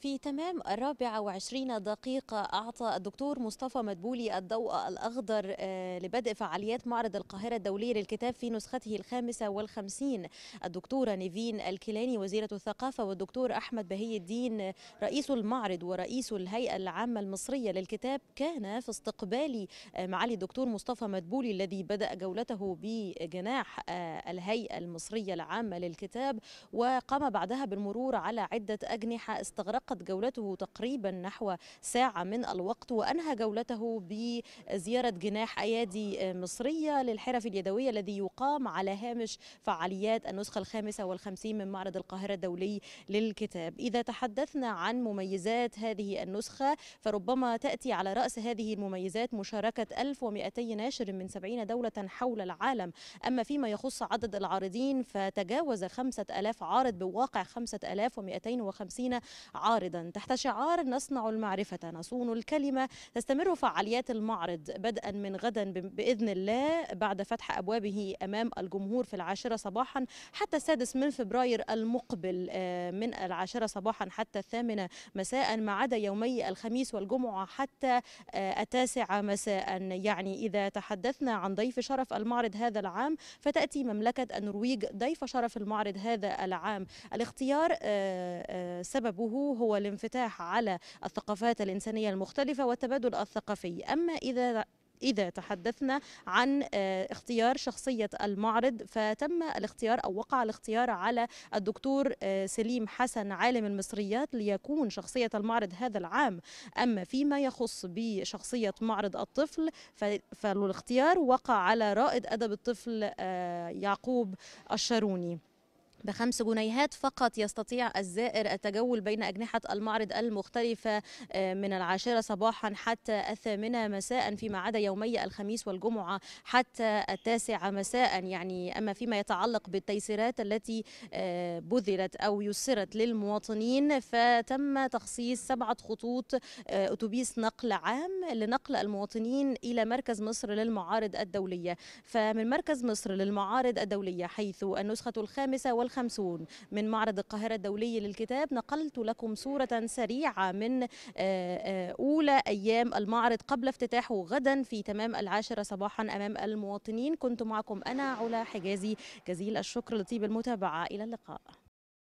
في تمام الرابعة وعشرين دقيقة أعطى الدكتور مصطفى مدبولي الضوء الأخضر آه، لبدء فعاليات معرض القاهرة الدولي للكتاب في نسخته الخامسة والخمسين الدكتورة نيفين الكيلاني وزيرة الثقافة والدكتور أحمد بهي الدين رئيس المعرض ورئيس الهيئة العامة المصرية للكتاب كان في استقبال آه، معالي الدكتور مصطفى مدبولي الذي بدأ جولته بجناح آه، الهيئة المصرية العامة للكتاب وقام بعدها بالمرور على عدة أجنحة استغرق استغرقت جولته تقريبا نحو ساعة من الوقت وأنهى جولته بزيارة جناح أيادي مصرية للحرف اليدوية الذي يقام على هامش فعاليات النسخة الخامسة والخمسين من معرض القاهرة الدولي للكتاب إذا تحدثنا عن مميزات هذه النسخة فربما تأتي على رأس هذه المميزات مشاركة 1200 ناشر من 70 دولة حول العالم أما فيما يخص عدد العارضين فتجاوز 5000 عارض بواقع 5250 عارضا تحت شعار نصنع المعرفة نصون الكلمة تستمر فعاليات المعرض بدءا من غدا بإذن الله بعد فتح أبوابه أمام الجمهور في العاشرة صباحا حتى السادس من فبراير المقبل آه، من العاشرة صباحا حتى الثامنة مساء ما عدا يومي الخميس والجمعة حتى آه، التاسعة مساء يعني إذا تحدثنا عن ضيف شرف المعرض هذا العام فتأتي مملكة النرويج ضيف شرف المعرض هذا العام الاختيار آه، سببه هو هو الانفتاح على الثقافات الإنسانية المختلفة والتبادل الثقافي أما إذا إذا تحدثنا عن آه، اختيار شخصية المعرض فتم الاختيار أو وقع الاختيار على الدكتور آه، سليم حسن عالم المصريات ليكون شخصية المعرض هذا العام أما فيما يخص بشخصية معرض الطفل فالاختيار وقع على رائد أدب الطفل آه، يعقوب الشاروني بخمس جنيهات فقط يستطيع الزائر التجول بين أجنحة المعرض المختلفة آه، من العاشرة صباحا حتى الثامنة مساء فيما عدا يومي الخميس والجمعة حتى التاسعة مساء يعني أما فيما يتعلق بالتيسيرات التي آه، بذلت أو يسرت للمواطنين فتم تخصيص سبعة خطوط آه، أتوبيس نقل عام لنقل المواطنين إلى مركز مصر للمعارض الدولية فمن مركز مصر للمعارض الدولية حيث النسخة الخامسة وال والخمسون من معرض القاهرة الدولي للكتاب نقلت لكم صورة سريعة من آه، آه، أولى أيام المعرض قبل افتتاحه غدا في تمام العاشرة صباحا أمام المواطنين كنت معكم أنا علا حجازي جزيل الشكر لطيب المتابعة إلى اللقاء